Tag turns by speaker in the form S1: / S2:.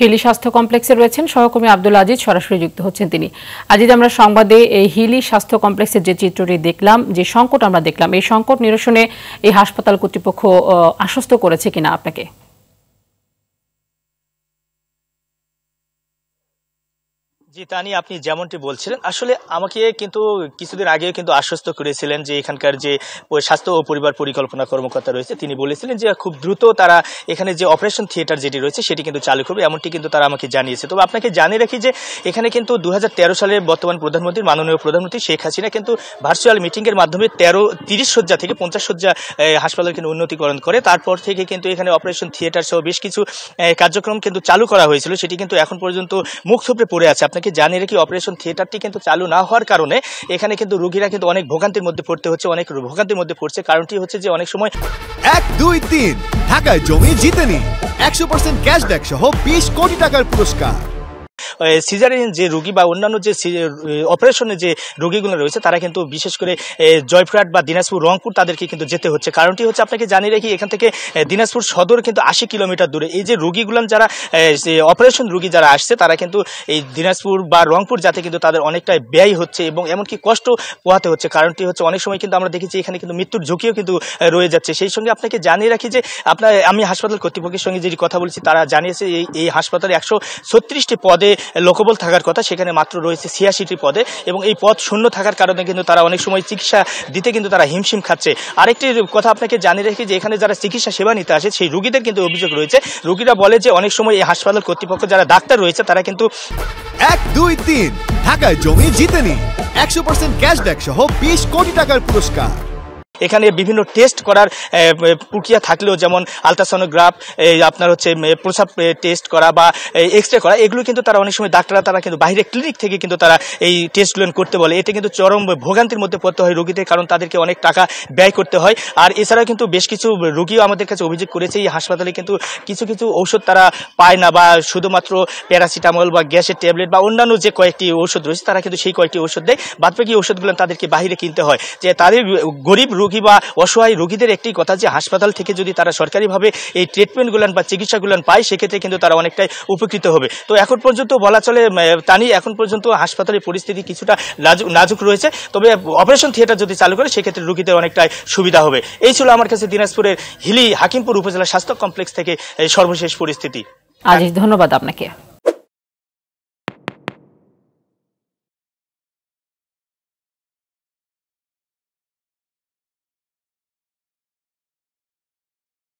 S1: হিলি স্বাস্থ্য কমপ্লেক্সে রয়েছেন সহকর্মী আব্দুল আজিজ সরাসরি যুক্ত হচ্ছেন তিনি আজিজ আমরা সংবাদে এই হিলি স্বাস্থ্য কমপ্লেক্সের যে চিত্রটি দেখলাম যে সংকট আমরা দেখলাম এই সংকট নিরসনে এই হাসপাতাল কর্তৃপক্ষ আশ্বস্ত করেছে কিনা আপনাকে জি তানি আপনি যেমনটি বলছিলেন আসলে আমাকে কিন্তু কিছুদিন আগে কিন্তু আশ্বস্ত করেছিলেন যে এখানকার যে স্বাস্থ্য ও পরিবার পরিকল্পনা কর্মকর্তা রয়েছে তিনি বলেছিলেন যে খুব দ্রুত তারা এখানে যে অপারেশন থিয়েটার যেটি রয়েছে সেটি কিন্তু চালু করবে এমনটি কিন্তু তারা আমাকে জানিয়েছে তবে আপনাকে জানিয়ে রাখি যে এখানে কিন্তু দু সালে বর্তমান প্রধানমন্ত্রী মাননীয় প্রধানমন্ত্রী শেখ হাসিনা কিন্তু ভার্চুয়াল মিটিংয়ের মাধ্যমে তেরো তিরিশ শয্যা থেকে পঞ্চাশ শয্যা হাসপাতাল কিন্তু উন্নতিকরণ করে তারপর থেকে কিন্তু এখানে অপারেশন থিয়েটার সহ বেশ কিছু কার্যক্রম কিন্তু চালু করা হয়েছিল সেটি কিন্তু এখন পর্যন্ত মুখ থুপড়ে পড়ে আছে আপনাকে আপনাকে জানিয়ে রাখি অপারেশন থিয়েটারটি কিন্তু চালু না হওয়ার কারণে এখানে কিন্তু রুগীরা কিন্তু অনেক ভোগান্তির মধ্যে পড়তে হচ্ছে অনেক ভোগান্তির মধ্যে পড়ছে কারণটি হচ্ছে যে অনেক সময় এক দুই তিন ঢাকায় জমি জিতেনি একশো পার্সেন্ট ক্যাশব্যাক সহ বিশ কোটি টাকার পুরস্কার সিজারিয়ান যে রুগী বা অন্যান্য যে অপারেশনে যে রুগীগুলো রয়েছে তারা কিন্তু বিশেষ করে জয়পুরহাট বা দিনাজপুর রংপুর তাদেরকে কিন্তু যেতে হচ্ছে কারণটি হচ্ছে আপনাকে জানিয়ে রাখি এখান থেকে দিনাজপুর সদর কিন্তু আশি কিলোমিটার দূরে এই যে রুগীগুলান যারা অপারেশন রুগী যারা আসছে তারা কিন্তু এই দিনাজপুর বা রংপুর যাতে কিন্তু তাদের অনেকটাই ব্যয় হচ্ছে এবং এমনকি কষ্ট পোহাতে হচ্ছে কারণটি হচ্ছে অনেক সময় কিন্তু আমরা দেখেছি এখানে কিন্তু মৃত্যুর ঝুঁকিও কিন্তু রয়ে যাচ্ছে সেই সঙ্গে আপনাকে জানিয়ে রাখি যে আপনার আমি হাসপাতাল কর্তৃপক্ষের সঙ্গে যেটি কথা বলছি তারা জানিয়েছে এই এই হাসপাতালে একশো ছত্রিশটি পদে লোকবল থাকার কথা সেখানে মাত্র রয়েছে ছিয়াশিটি পদে এবং এই পদ শূন্য থাকার কারণে কিন্তু তারা অনেক সময় চিকিৎসা দিতে কিন্তু তারা হিমশিম খাচ্ছে আরেকটি কথা আপনাকে জানিয়ে রেখে যে এখানে যারা চিকিৎসা সেবা নিতে আসে সেই রুগীদের কিন্তু অভিযোগ রয়েছে রুগীরা বলে যে অনেক সময় এই হাসপাতাল কর্তৃপক্ষ যারা ডাক্তার রয়েছে তারা কিন্তু এক দুই তিন ঢাকায় জমি জিতেনি একশো পার্সেন্ট ক্যাশব্যাক সহ বিশ কোটি টাকার পুরস্কার এখানে বিভিন্ন টেস্ট করার প্রক্রিয়া থাকলেও যেমন আলট্রাসনোগ্রাফ আপনার হচ্ছে প্রসাব টেস্ট করা বা এক্স রে করা এগুলো কিন্তু তারা অনেক সময় ডাক্তাররা তারা কিন্তু বাইরে ক্লিনিক থেকে কিন্তু তারা এই টেস্টগুলো করতে বলে এতে কিন্তু চরম ভোগান্তির মধ্যে পড়তে হয় রোগীদের কারণ তাদেরকে অনেক টাকা ব্যয় করতে হয় আর এছাড়াও কিন্তু বেশ কিছু রোগীও আমাদের কাছে অভিযোগ করেছে এই হাসপাতালে কিন্তু কিছু কিছু ঔষধ তারা পায় না বা শুধুমাত্র প্যারাসিটামল বা গ্যাসের ট্যাবলেট বা অন্যান্য যে কয়েকটি ঔষধ রয়েছে তারা কিন্তু সেই কয়েকটি ঔষধ দেয় বাদবাকি ঔষধগুলো তাদেরকে বাইরে কিনতে হয় যে তাদের গরিব রুগী বা অসহায় রুগীদের একটি কথা যে হাসপাতাল থেকে যদি তারা সরকারিভাবে এই ট্রিটমেন্টগুলান বা চিকিৎসাগুলান পায় সেক্ষেত্রে কিন্তু তারা অনেকটাই উপকৃত হবে তো এখন পর্যন্ত বলা চলে তানি এখন পর্যন্ত হাসপাতালের পরিস্থিতি কিছুটা নাজুক রয়েছে তবে অপারেশন থিয়েটার যদি চালু করে সেক্ষেত্রে রুগীদের অনেকটাই সুবিধা হবে এই ছিল আমার কাছে দিনাজপুরের হিলি হাকিমপুর উপজেলা স্বাস্থ্য কমপ্লেক্স থেকে সর্বশেষ পরিস্থিতি আজ ধন্যবাদ আপনাকে